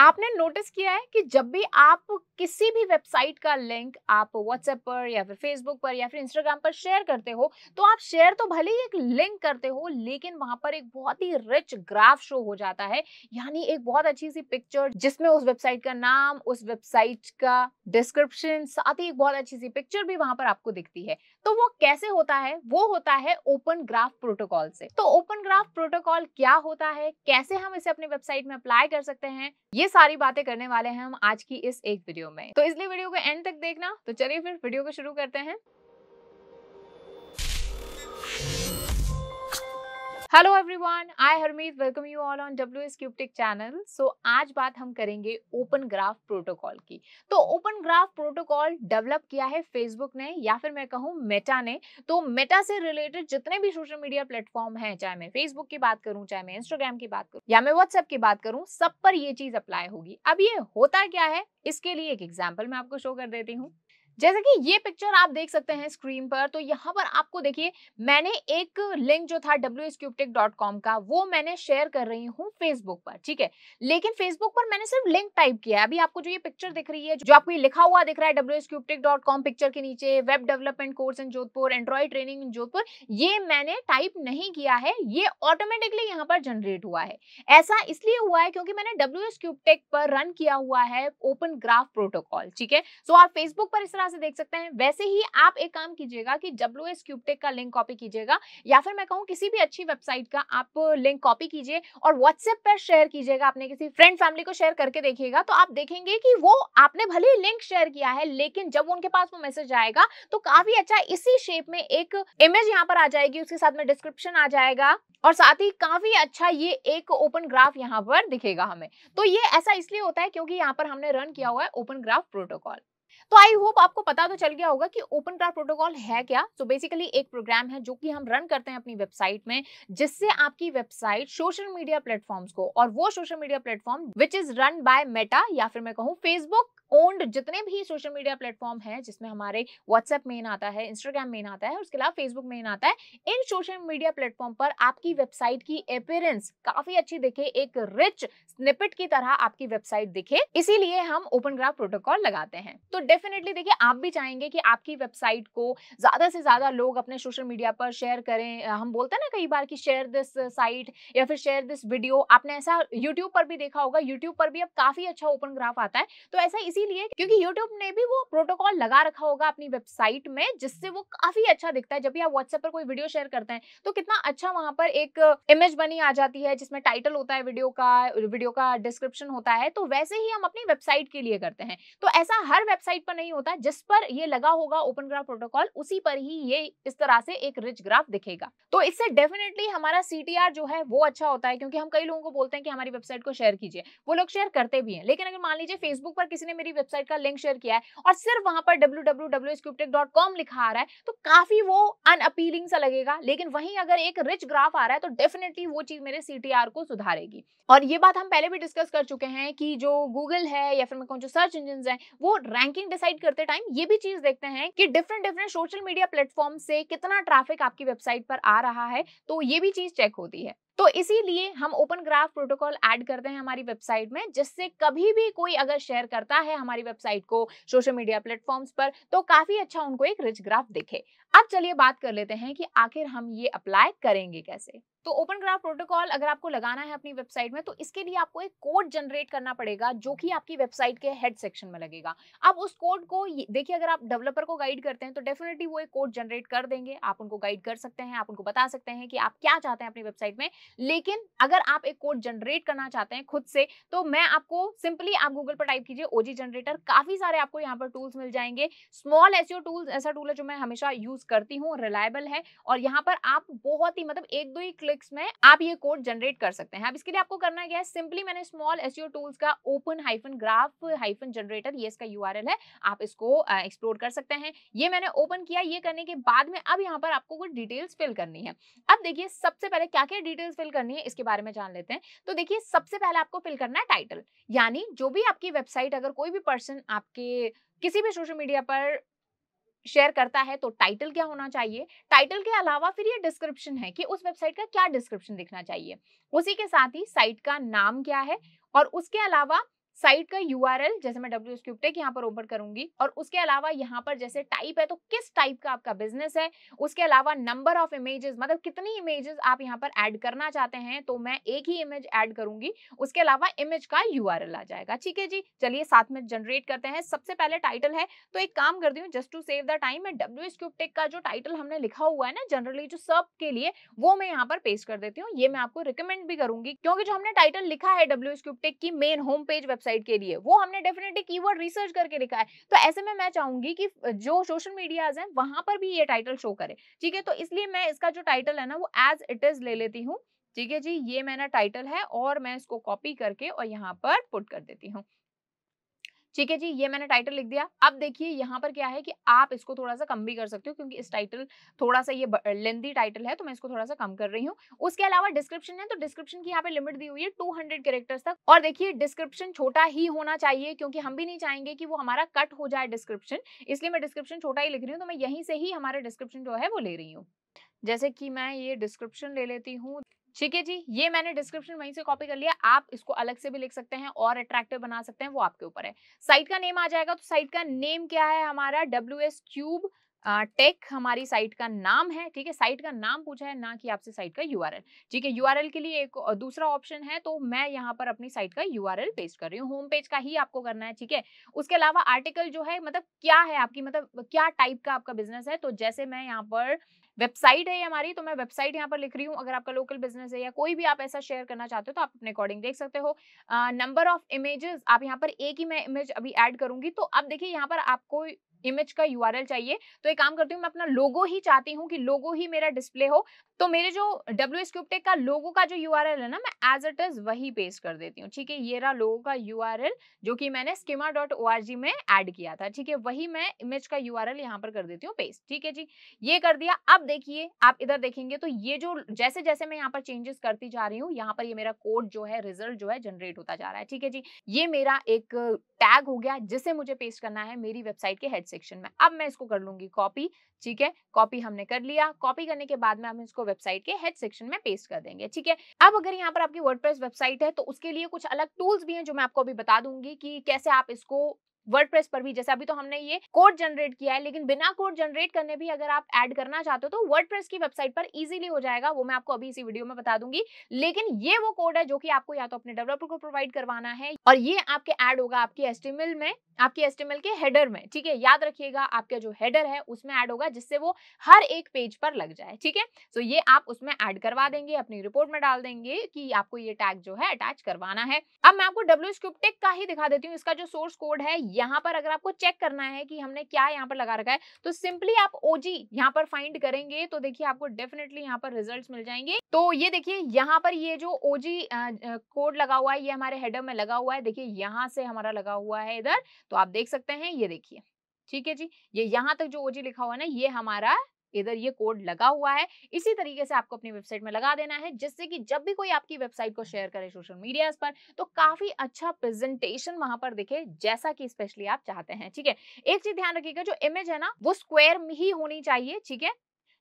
आपने नोटिस किया है कि जब भी आप किसी भी वेबसाइट का लिंक आप व्हाट्सएप पर या फिर फेसबुक पर या फिर इंस्टाग्राम पर शेयर करते हो तो आप शेयर तो भले ही एक लिंक करते हो लेकिन वहां पर एक बहुत ही रिच ग्राफ शो हो जाता है यानी एक बहुत अच्छी सी पिक्चर जिसमें उस वेबसाइट का नाम उस वेबसाइट का डिस्क्रिप्शन साथ ही एक बहुत अच्छी सी पिक्चर भी वहां पर आपको दिखती है तो वो कैसे होता है वो होता है ओपन ग्राफ प्रोटोकॉल से तो ओपन ग्राफ प्रोटोकॉल क्या होता है कैसे हम इसे अपनी वेबसाइट में अप्लाई कर सकते हैं ये सारी बातें करने वाले हैं हम आज की इस एक वीडियो में तो इसलिए वीडियो को एंड तक देखना तो चलिए फिर वीडियो को शुरू करते हैं hello everyone I Harmeet welcome you all on W S cube tech channel so आज बात हम करेंगे ओपन ग्राफ प्रोटोकॉल की तो ओपन ग्राफ प्रोटोकॉल डेवलप किया है फेसबुक ने या फिर मैं कहूँ मेटा ने तो मेटा से रिलेटेड जितने भी सोशल मीडिया प्लेटफॉर्म हैं चाहे मैं फेसबुक की बात करूँ चाहे मैं इंस्टाग्राम की बात करूँ या मैं व्हाट्सएप की बात करूँ सब पर ये चीज अप्लाई होगी अब ये होता क्या है इसके लिए एक एग्जाम्पल मैं आपको शो कर देती हूँ जैसे कि ये पिक्चर आप देख सकते हैं स्क्रीन पर तो यहाँ पर आपको देखिए मैंने एक लिंक जो था wscubitic.com का वो मैंने शेयर कर रही हूँ फेसबुक पर ठीक है लेकिन फेसबुक पर मैंने सिर्फ लिंक टाइप किया है अभी आपको जो ये पिक्चर दिख रही है जो आपको ये लिखा हुआ दिख रहा है wscubitic.com पिक्चर के नीचे web development course in Jodhpur android training in Jodhpur ये मैंने टाइप नहीं किया है ये ऑटोमेटिकली यहाँ पर जनरेट हुआ है ऐसा इसलिए हुआ है क्योंकि मैंने डब्ल्यू पर रन किया हुआ है ओपन ग्राफ प्रोटोकॉल ठीक है सो आप फेसबुक पर इस तरह तरह से देख सकते हैं वैसे ही आप एक काम कीजिएगा कि डब्ल्यू एस क्यूबटेक का लिंक कॉपी कीजिएगा या फिर मैं कहूँ किसी भी अच्छी वेबसाइट का आप लिंक कॉपी कीजिए और व्हाट्सएप पर शेयर कीजिएगा अपने किसी फ्रेंड फैमिली को शेयर करके देखिएगा तो आप देखेंगे कि वो आपने भले ही लिंक शेयर किया है लेकिन जब उनके पास वो मैसेज आएगा तो काफी अच्छा इसी शेप में एक इमेज यहाँ पर आ जाएगी उसके साथ में डिस्क्रिप्शन आ जाएगा और साथ ही काफी अच्छा ये एक ओपन ग्राफ यहाँ पर दिखेगा हमें तो ये ऐसा इसलिए होता है क्योंकि यहाँ पर हमने रन किया हुआ है ओपन ग्राफ प्रोटोकॉल तो आई होप आपको पता तो चल गया होगा कि ओपन क्लाउड प्रोटोकॉल है क्या तो बेसिकली एक प्रोग्राम है जो कि हम रन करते हैं अपनी वेबसाइट में जिससे आपकी वेबसाइट सोशल मीडिया प्लेटफॉर्म्स को और वो social media platform which is run by Meta या फिर मैं कहूँ फेसबुक ओन्ड जितने भी सोशल मीडिया प्लेटफॉर्म है जिसमें हमारे व्हाट्सएप मेन आता है इंस्टाग्राम मेन आता है उसके अलावा फेसबुक मेन आता है इन सोशल मीडिया प्लेटफॉर्म पर आपकी वेबसाइट की अपेयरेंस काफी अच्छी दिखे एक रिच स्निपेट की तरह आपकी वेबसाइट दिखे इसीलिए हम ओपन ग्राफ प्रोटोकॉल लगाते हैं तो डेफिनेटली देखिए आप भी चाहेंगे कि आपकी वेबसाइट को ज़्यादा से ज़्यादा लोग अपने सोशल मीडिया पर शेयर करें हम बोलते हैं ना कई बार कि शेयर दिस साइट या फिर शेयर दिस वीडियो आपने ऐसा यूट्यूब पर भी देखा होगा यूट्यूब पर भी अब काफ़ी अच्छा ओपन ग्राफ आता है तो ऐसा इसीलिए क्योंकि यूट्यूब ने भी वो प्रोटोकॉल लगा रखा होगा अपनी वेबसाइट में जिससे वो काफ़ी अच्छा दिखता है जब भी आप व्हाट्सएप पर कोई वीडियो शेयर करते हैं तो कितना अच्छा वहां पर एक इमेज बनी आ जाती है जिसमें टाइटल होता है वीडियो का वीडियो का डिस्क्रिप्शन होता है तो वैसे ही हम अपनी वेबसाइट के लिए करते हैं तो ऐसा हर वेबसाइट पर नहीं होता जिस पर ये लगा होगा ओपन ग्राफ प्रोटोकॉल उसी पर ही ये इस तरह से एक रिच ग्राफ दिखेगा तो इससे डेफिनेटली हमारा सी जो है वो अच्छा होता है क्योंकि हम कई लोगों को बोलते हैं कि हमारी वेबसाइट को शेयर कीजिए वो लोग शेयर करते भी हैं लेकिन अगर मान लीजिए फेसबुक पर किसी ने मेरी वेबसाइट का लिंक शेयर किया है और सिर्फ वहां पर डब्ल्यू लिखा आ रहा है तो काफी वो अनअपीलिंग सा लगेगा लेकिन वहीं अगर एक रिच ग्राफ आ रहा है तो डेफिनेटली वो चीज मेरे सी को सुधारेगी और ये बात हम पहले भी डिस्कस कर चुके हैं कि जो गूगल है या फिर मैं कहूँ जो सर्च इंजिन है वो रैंकिंग डिसाइड करते टाइम ये भी चीज देखते हैं कि different different social media platform से कितना ट्रैफिक आपकी वेबसाइट पर आ रहा है तो ये भी चीज चेक होती है तो इसीलिए हम ओपन ग्राफ प्रोटोकॉल ऐड करते हैं हमारी वेबसाइट में जिससे कभी भी कोई अगर शेयर करता है हमारी वेबसाइट को सोशल मीडिया प्लेटफॉर्म्स पर तो काफी अच्छा उनको एक रिच ग्राफ दिखे अब चलिए बात कर लेते हैं कि आखिर हम ये अप्लाई करेंगे कैसे तो ओपन ग्राफ प्रोटोकॉल अगर आपको लगाना है अपनी वेबसाइट में तो इसके लिए आपको एक कोड जनरेट करना पड़ेगा जो कि आपकी वेबसाइट के हेड सेक्शन में लगेगा अब उस कोड को देखिए अगर आप डेवलपर को गाइड करते हैं तो डेफिनेटली वो एक कोड जनरेट कर देंगे आप उनको गाइड कर सकते हैं आप उनको बता सकते हैं कि आप क्या चाहते हैं अपनी वेबसाइट में लेकिन अगर आप एक कोड जनरेट करना चाहते हैं खुद से तो मैं आपको सिंपली आप गूगल पर टाइप कीजिए ओजी जनरेटर काफी सारे आपको यहाँ पर टूल्स मिल जाएंगे स्मॉल एस टूल ऐसा टूल है जो मैं हमेशा यूज करती हूँ रिलायबल है और यहाँ पर आप बहुत ही मतलब एक दो ही क्लिक्स में आप ये कोड जनरेट कर सकते हैं अब इसके लिए आपको करना क्या है सिंपली मैंने स्मॉल एस टूल्स का open hyphen graph hyphen generator ये इसका यू है आप इसको एक्सप्लोर कर सकते हैं ये मैंने ओपन किया ये करने के बाद में अब यहाँ पर आपको कुछ डिटेल्स फिल करनी है अब देखिए सबसे पहले क्या क्या डिटेल्स फिल करनी है इसके बारे में जान लेते हैं तो देखिए सबसे पहले आपको फिल करना है टाइटल यानी जो भी आपकी वेबसाइट अगर कोई भी पर्सन आपके किसी भी सोशल मीडिया पर शेयर करता है तो टाइटल क्या होना चाहिए टाइटल के अलावा फिर ये डिस्क्रिप्शन है कि उस वेबसाइट का क्या डिस्क्रिप्शन दिखना चाहिए उसी के साथ ही साइट का नाम क्या है और उसके अलावा साइट का यू जैसे मैं डब्ल्यू एस टेक यहाँ पर ओपन करूंगी और उसके अलावा यहाँ पर जैसे टाइप है तो किस टाइप का आपका बिजनेस है उसके अलावा नंबर ऑफ इमेजेस मतलब कितनी इमेजेस आप यहाँ पर ऐड करना चाहते हैं तो मैं एक ही इमेज ऐड करूंगी उसके अलावा इमेज का यू आ जाएगा ठीक है जी चलिए साथ में जनरेट करते हैं सबसे पहले टाइटल है तो एक काम करती हूँ just to save the time मैं डब्ल्यू एस टेक का जो टाइटल हमने लिखा हुआ है ना जनरली जो सब के लिए वो मैं यहाँ पर पेश कर देती हूँ ये मैं आपको रिकमेंड भी करूंगी क्योंकि जो हमने टाइटल लिखा है डब्ल्यू एस टेक की main home page website website के लिए वो हमने डेफिनेटली कीवर्ड रिसर्च करके लिखा है तो ऐसे में मैं चाहूंगी कि जो सोशल मीडियाज हैं वहां पर भी ये टाइटल शो करे ठीक है तो इसलिए मैं इसका जो टाइटल है ना वो एज इट इज ले लेती हूँ ठीक है जी ये मेरा टाइटल है और मैं इसको कॉपी करके और यहाँ पर पुट कर देती हूँ ठीक है जी ये मैंने टाइटल लिख दिया अब देखिए यहाँ पर क्या है कि आप इसको थोड़ा सा कम भी कर सकते हो क्योंकि इस टाइटल थोड़ा सा ये लेंदी टाइटल है तो मैं इसको थोड़ा सा कम कर रही हूँ उसके अलावा डिस्क्रिप्शन है तो डिस्क्रिप्शन की यहाँ पे लिमिट दी हुई है टू हंड्रेड कैरेक्टर्स तक और देखिए डिस्क्रिप्शन छोटा ही होना चाहिए क्योंकि हम भी नहीं चाहेंगे कि वो हमारा कट हो जाए डिस्क्रिप्शन इसलिए मैं डिस्क्रिप्शन छोटा ही लिख रही हूँ तो मैं यहीं से ही हमारा डिस्क्रिप्शन जो है वो ले रही हूँ जैसे कि मैं ये डिस्क्रिप्शन ले लेती हूँ ठीक है जी ये मैंने डिस्क्रिप्शन वहीं से कॉपी कर लिया आप इसको अलग से भी लिख सकते हैं और अट्रैक्टिव बना सकते हैं वो आपके ऊपर है साइट का नेम आ जाएगा तो साइट का नेम क्या है हमारा डब्ल्यू एस क्यूब टेक हमारी साइट का नाम है ठीक है साइट का नाम पूछा है ना कि आपसे साइट का यूआरएल ठीक है यूआरएल के लिए एक दूसरा ऑप्शन है तो मैं यहाँ पर अपनी साइट का यूआरएल पेस्ट कर रही हूँ होम पेज का ही आपको करना है ठीक है उसके अलावा आर्टिकल जो है मतलब क्या है आपकी मतलब क्या टाइप का आपका बिजनेस है तो जैसे मैं यहाँ पर वेबसाइट है हमारी तो मैं वेबसाइट यहाँ पर लिख रही हूँ अगर आपका लोकल बिजनेस है या कोई भी आप ऐसा शेयर करना चाहते हो तो आप अपने अकॉर्डिंग देख सकते हो नंबर ऑफ इमेजेस आप यहाँ पर एक ही मैं इमेज अभी ऐड करूंगी तो अब देखिए यहाँ पर आपको इमेज का यू चाहिए तो एक काम करती हूँ मैं अपना लोगो ही चाहती हूँ कि लोगो ही मेरा डिस्प्ले हो तो मेरे जो डब्ल्यू एस क्यूबटेक का लोगो का जो यू है ना मैं एज इट इज वही पेस्ट कर देती हूँ ठीक है ये रहा लोगो का यू जो कि मैंने schema dot O R G में एड किया था ठीक है वही मैं इमेज का यू आर एल यहाँ पर कर देती हूँ पेस्ट ठीक है जी ये कर दिया अब देखिए आप इधर देखेंगे तो ये जो जैसे जैसे मैं यहाँ पर चेंजेस करती जा रही हूँ यहाँ पर ये मेरा कोड जो है रिजल्ट जो है जनरेट होता जा रहा है ठीक है जी ये मेरा एक टैग हो गया जिसे मुझे पेस्ट करना है मेरी वेबसाइट के हेड सेक्शन में अब मैं इसको कर लूंगी कॉपी ठीक है कॉपी हमने कर लिया कॉपी करने के बाद में हम इसको वेबसाइट के हेड सेक्शन में पेस्ट कर देंगे ठीक है अब अगर यहाँ पर आपकी वर्डप्रेस वेबसाइट है तो उसके लिए कुछ अलग टूल्स भी हैं जो मैं आपको अभी बता दूंगी कि कैसे आप इसको वर्ड पर भी जैसे अभी तो हमने ये कोड जनरेट किया है लेकिन बिना कोड जनरेट करने भी अगर आप ऐड करना चाहते हो तो वर्ड की वेबसाइट पर इजीली हो जाएगा वो मैं आपको अभी इसी वीडियो में बता दूंगी लेकिन ये वो कोड है जो कि आपको या तो अपने डेवलपर को प्रोवाइड करवाना है और ये आपके एड होगा आपके एस्टिमेल में आपके एस्टिमेल के हेडर में ठीक है याद रखिएगा आपका जो हेडर है उसमें ऐड होगा जिससे वो हर एक पेज पर लग जाए ठीक है सो ये आप उसमें ऐड करवा देंगे अपनी रिपोर्ट में डाल देंगे कि आपको ये टैग जो है अटैच करवाना है अब मैं आपको डब्ल्यू का ही दिखा देती हूँ इसका जो सोर्स कोड है यहाँ पर अगर आपको चेक करना है कि हमने क्या यहाँ पर लगा रखा है तो सिंपली आप ओजी यहाँ पर फाइंड करेंगे तो देखिए आपको डेफिनेटली यहाँ पर रिजल्ट मिल जाएंगे तो ये देखिए यहाँ पर ये जो ओजी कोड लगा हुआ है ये हमारे हेडर में लगा हुआ है देखिए यहाँ से हमारा लगा हुआ है इधर तो आप देख सकते हैं ये देखिए ठीक है जी ये यहाँ तक जो ओजी लिखा हुआ है ना ये हमारा इधर ये कोड लगा हुआ है इसी तरीके से आपको अपनी वेबसाइट में लगा देना है जिससे कि जब भी कोई आपकी वेबसाइट को शेयर करे सोशल मीडिया पर तो काफी अच्छा प्रेजेंटेशन वहां पर दिखे जैसा कि स्पेशली आप चाहते हैं ठीक है एक चीज ध्यान रखिएगा जो इमेज है ना वो स्क्वायर ही होनी चाहिए ठीक है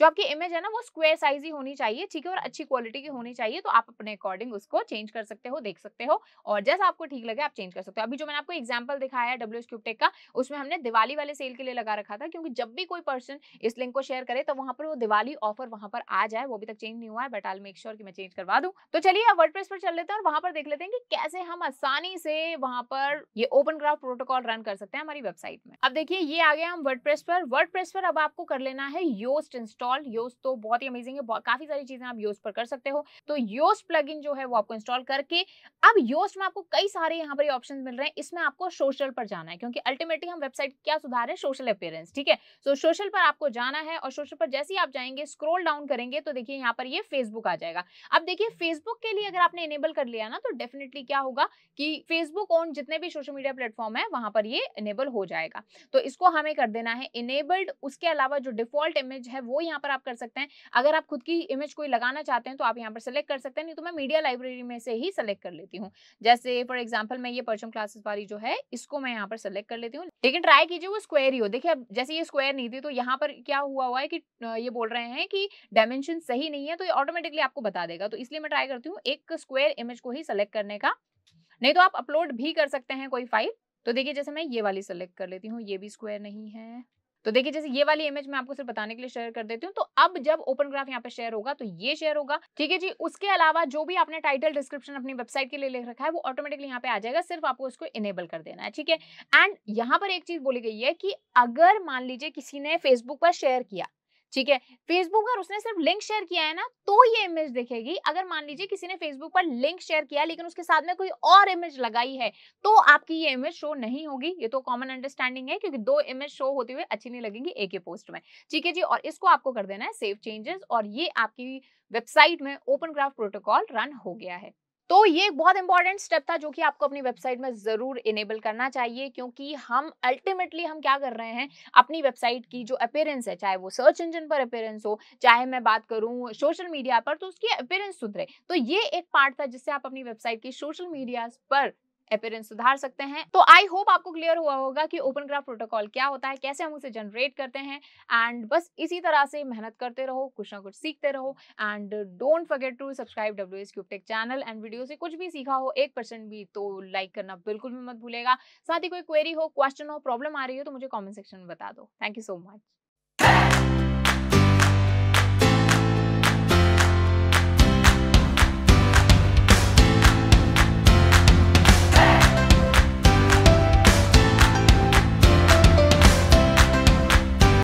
जो आपकी इमेज है ना वो स्क्वेयर साइज ही होनी चाहिए ठीक है और अच्छी क्वालिटी की होनी चाहिए तो आप अपने अकॉर्डिंग उसको चेंज कर सकते हो देख सकते हो और जैसा आपको ठीक लगे आप चेंज कर सकते हो अभी जो मैंने आपको एग्जाम्पल दिखाया है डब्ल्यू क्यूबटेक का उसमें हमने दिवाली वाले सेल के लिए लगा रखा था क्योंकि जब भी कोई पर्सन इस लिंक को शेयर करे तो वहां पर वो दिवाली ऑफर वहां पर आ जाए वो अभी तक चेंज नहीं हुआ है बट आल मेक श्योर की मैं चेंज करवा दू तो चलिए अब वर्ड पर चल लेते हैं और वहां पर देख लेते हैं कि कैसे हम आसानी से वहां पर ये ओपन ग्राफ प्रोटोकॉल रन कर सकते हैं हमारी वेबसाइट में अब देखिए ये आ गया हम वर्ड पर वर्ड पर अब आपको कर लेना है योस्ट इंस्टॉल इंस्टॉल योज तो बहुत ही अमेजिंग है काफी सारी चीजें आप योज पर कर सकते हो तो योज प्लग जो है वो आपको इंस्टॉल करके अब योज में आपको कई सारे यहाँ पर ऑप्शन मिल रहे हैं इसमें आपको सोशल पर जाना है क्योंकि अल्टीमेटली हम वेबसाइट क्या सुधार रहे हैं सोशल अपेयरेंस ठीक है सो सोशल पर आपको जाना है और सोशल पर जैसे ही आप जाएंगे स्क्रोल डाउन करेंगे तो देखिए यहाँ पर ये फेसबुक आ जाएगा अब देखिए फेसबुक के लिए अगर आपने इनेबल कर लिया ना तो डेफिनेटली क्या होगा कि फेसबुक ऑन जितने भी सोशल मीडिया प्लेटफॉर्म है वहां पर ये इनेबल हो जाएगा तो इसको हमें कर देना है इनेबल्ड उसके अलावा जो डिफॉल्ट इमेज है वो यहाँ यहाँ पर आप कर सकते हैं अगर आप खुद की इमेज कोई लगाना चाहते हैं तो आप यहाँ पर सेलेक्ट कर सकते हैं नहीं तो मैं मीडिया लाइब्रेरी में से ही सेलेक्ट कर लेती हूँ जैसे फॉर एग्जाम्पल मैं ये परचम क्लासेस वाली जो है इसको मैं यहाँ पर सेलेक्ट कर लेती हूँ लेकिन ट्राई कीजिए वो स्क्वेयर ही हो देखिए अब जैसे ये स्क्वायर नहीं थी तो यहाँ पर क्या हुआ हुआ है कि ये बोल रहे हैं कि डायमेंशन सही नहीं है तो ये ऑटोमेटिकली आपको बता देगा तो इसलिए मैं ट्राई करती हूँ एक स्क्वायर इमेज को ही सेलेक्ट करने का नहीं तो आप अपलोड भी कर सकते हैं कोई फाइल तो देखिए जैसे मैं ये वाली सेलेक्ट कर लेती हूँ ये भी स्क्वायर नहीं है तो देखिए जैसे ये वाली इमेज मैं आपको सिर्फ बताने के लिए शेयर कर देती हूँ तो अब जब ओपन ग्राफ यहाँ पे शेयर होगा तो ये शेयर होगा ठीक है जी उसके अलावा जो भी आपने टाइटल डिस्क्रिप्शन अपनी वेबसाइट के लिए लिख रखा है वो ऑटोमेटिकली यहाँ पे आ जाएगा सिर्फ आपको उसको इनेबल कर देना है ठीक है एंड यहाँ पर एक चीज बोली गई है कि अगर मान लीजिए किसी ने फेसबुक पर शेयर किया ठीक है फेसबुक पर उसने सिर्फ लिंक शेयर किया है ना तो ये इमेज दिखेगी अगर मान लीजिए किसी ने फेसबुक पर लिंक शेयर किया लेकिन उसके साथ में कोई और इमेज लगाई है तो आपकी ये इमेज शो नहीं होगी ये तो कॉमन अंडरस्टैंडिंग है क्योंकि दो इमेज शो होते हुए अच्छी नहीं लगेंगी एक ही पोस्ट में ठीक है जी और इसको आपको कर देना है सेव चेंजेस और ये आपकी वेबसाइट में ओपन ग्राफ प्रोटोकॉल रन हो गया है तो ये एक बहुत इंपॉर्टेंट स्टेप था जो कि आपको अपनी वेबसाइट में जरूर इनेबल करना चाहिए क्योंकि हम अल्टीमेटली हम क्या कर रहे हैं अपनी वेबसाइट की जो अपेयरेंस है चाहे वो सर्च इंजन पर अपेयरेंस हो चाहे मैं बात करूं सोशल मीडिया पर तो उसकी अपेयरेंस सुधरे तो ये एक पार्ट था जिससे आप अपनी वेबसाइट की सोशल मीडिया पर अपेरेंस सुधार सकते हैं तो आई होप आपको क्लियर हुआ होगा कि ओपन ग्राफ प्रोटोकॉल क्या होता है कैसे हम उसे जनरेट करते हैं एंड बस इसी तरह से मेहनत करते रहो कुछ ना कुछ सीखते रहो and don't forget to subscribe W S cube tech channel and video से कुछ भी सीखा हो एक परसेंट भी तो लाइक करना बिल्कुल भी मत भूलेगा साथ ही कोई क्वेरी हो क्वेश्चन हो प्रॉब्लम आ रही हो तो मुझे कॉमेंट सेक्शन में बता दो थैंक यू सो मच